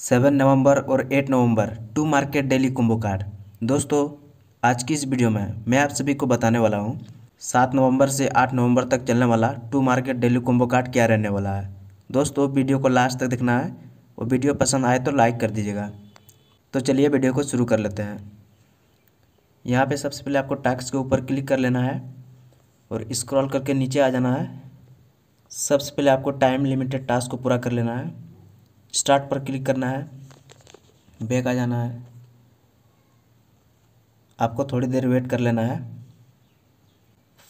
seven नवंबर और eight नवंबर Tomarket daily combo card दोस्तों आज की इस वीडियो में मैं आप सभी को बताने वाला हूँ सात नवंबर से आठ नवंबर तक चलने वाला Tomarket daily combo card क्या रहने वाला है दोस्तों वीडियो को लास्ट तक देखना है और वीडियो पसंद आए तो लाइक कर दीजिएगा तो चलिए वीडियो को शुरू कर लेते हैं यहाँ पर सबसे पहले आपको टैक्स के ऊपर क्लिक कर लेना है और इस्क्रॉल करके नीचे आ जाना है सबसे पहले आपको टाइम लिमिटेड टास्क को पूरा कर लेना है स्टार्ट पर क्लिक करना है बैक आ जाना है आपको थोड़ी देर वेट कर लेना है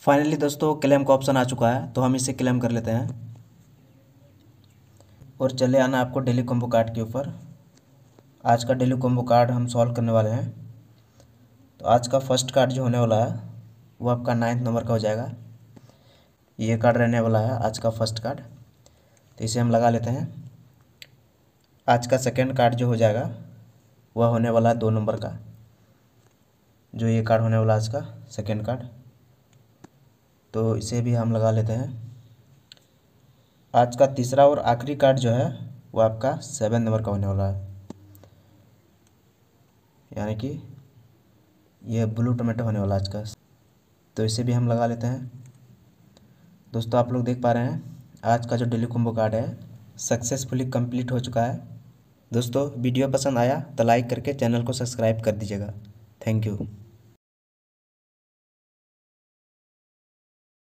फाइनली दोस्तों क्लेम का ऑप्शन आ चुका है तो हम इसे क्लेम कर लेते हैं और चले आना आपको डेली कॉम्बो कार्ड के ऊपर आज का डेली कॉम्बो कार्ड हम सॉल्व करने वाले हैं तो आज का फर्स्ट कार्ड जो होने वाला है वो आपका नाइन्थ नंबर का हो जाएगा ये कार्ड रहने वाला है आज का फर्स्ट कार्ड तो इसे हम लगा लेते हैं आज का सेकेंड कार्ड जो हो जाएगा वह होने वाला है दो नंबर का जो ये कार्ड होने वाला आज का सेकेंड कार्ड तो इसे भी हम लगा लेते हैं आज का तीसरा और आखिरी कार्ड जो है वो आपका सेवन नंबर का होने वाला है यानी कि यह ब्लू टोमेटो होने वाला आज का तो इसे भी हम लगा लेते हैं दोस्तों आप लोग देख पा रहे हैं आज का जो डेली कुंभो कार्ड है सक्सेसफुली कंप्लीट हो चुका है दोस्तों वीडियो पसंद आया तो लाइक करके चैनल को सब्सक्राइब कर दीजिएगा थैंक यू